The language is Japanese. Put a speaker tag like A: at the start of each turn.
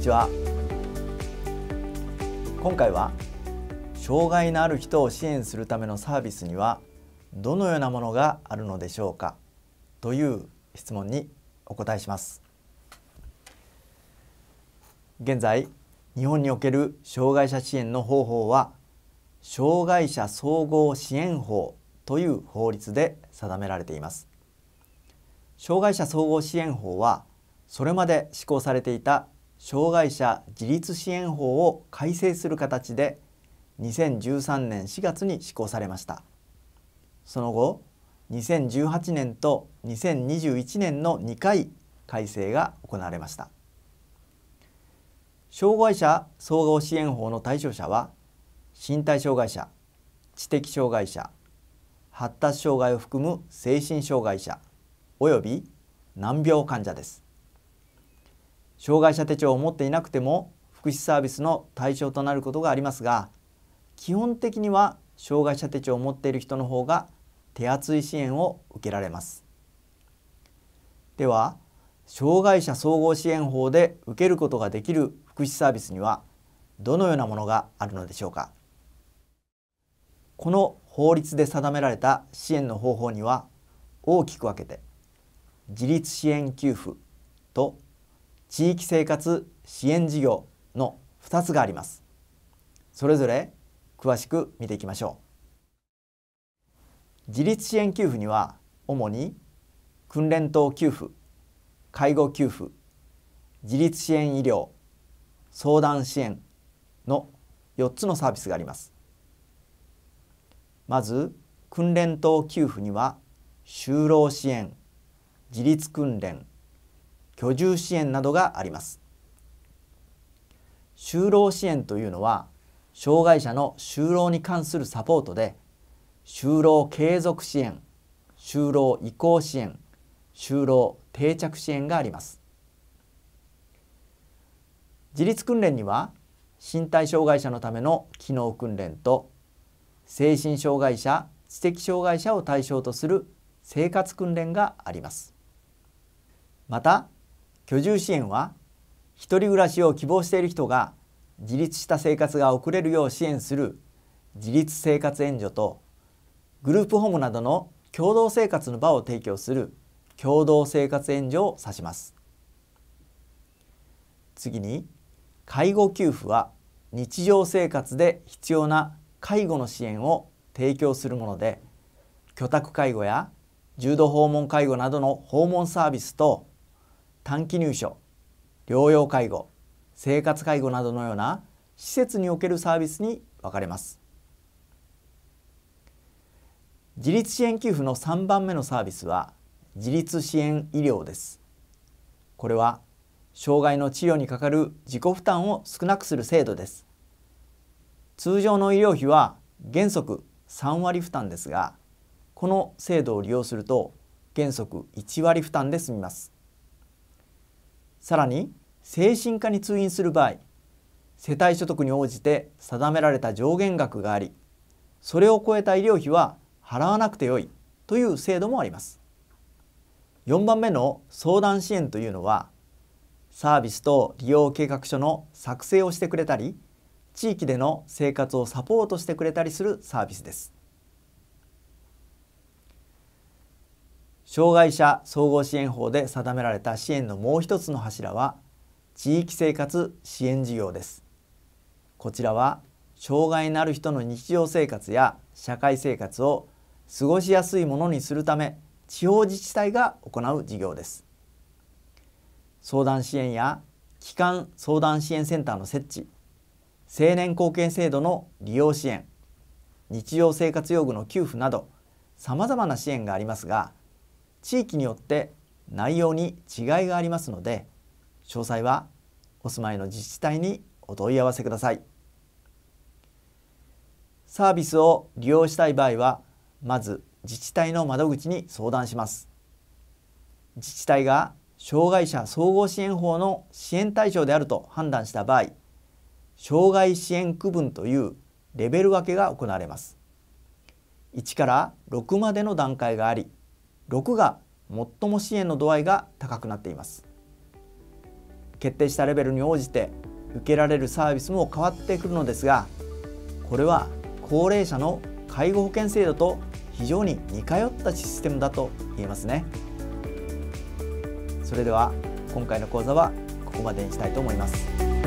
A: にちは今回は障害のある人を支援するためのサービスにはどのようなものがあるのでしょうかという質問にお答えします現在日本における障害者支援の方法は障害者総合支援法という法律で定められています障害者総合支援法はそれまで施行されていた障害者自立支援法を改正する形で2013年4月に施行されましたその後2018年と2021年の2回改正が行われました障害者総合支援法の対象者は身体障害者知的障害者発達障害を含む精神障害者および難病患者です障害者手帳を持っていなくても福祉サービスの対象となることがありますが基本的には障害者手帳を持っている人の方が手厚い支援を受けられますでは障害者総合支援法で受けることができる福祉サービスにはどのようなものがあるのでしょうかこの法律で定められた支援の方法には大きく分けて自立支援給付と地域生活支援事業の2つがありますそれぞれ詳しく見ていきましょう自立支援給付には主に訓練等給付介護給付自立支援医療相談支援の4つのサービスがありますまず訓練等給付には就労支援自立訓練居住支援などがあります就労支援というのは障害者の就労に関するサポートで就労継続支援就労移行支援就労定着支援があります自立訓練には身体障害者のための機能訓練と精神障害者知的障害者を対象とする生活訓練がありますまた居住支援は1人暮らしを希望している人が自立した生活が送れるよう支援する自立生活援助とグループホームなどの共同生活の場を提供する共同生活援助を指します次に介護給付は日常生活で必要な介護の支援を提供するもので居宅介護や重度訪問介護などの訪問サービスと短期入所療養介護生活介護などのような施設におけるサービスに分かれます自立支援給付の3番目のサービスは自立支援医療ですこれは障害の治療にかかる自己負担を少なくする制度です通常の医療費は原則3割負担ですがこの制度を利用すると原則1割負担で済みますさらに精神科に通院する場合世帯所得に応じて定められた上限額がありそれを超えた医療費は払わなくてよいという制度もあります4番目の相談支援というのはサービスと利用計画書の作成をしてくれたり地域での生活をサポートしてくれたりするサービスです障害者総合支援法で定められた支援のもう一つの柱は地域生活支援事業ですこちらは障害のある人の日常生活や社会生活を過ごしやすいものにするため地方自治体が行う事業です相談支援や基幹相談支援センターの設置青年貢献制度の利用支援日常生活用具の給付などさまざまな支援がありますが地域によって内容に違いがありますので詳細はお住まいの自治体にお問い合わせくださいサービスを利用したい場合はまず自治体の窓口に相談します自治体が障害者総合支援法の支援対象であると判断した場合障害支援区分というレベル分けが行われます1から6までの段階があり6が最も支援の度合いが高くなっています決定したレベルに応じて受けられるサービスも変わってくるのですがこれは高齢者の介護保険制度と非常に似通ったシステムだと言えますねそれでは今回の講座はここまでにしたいと思います。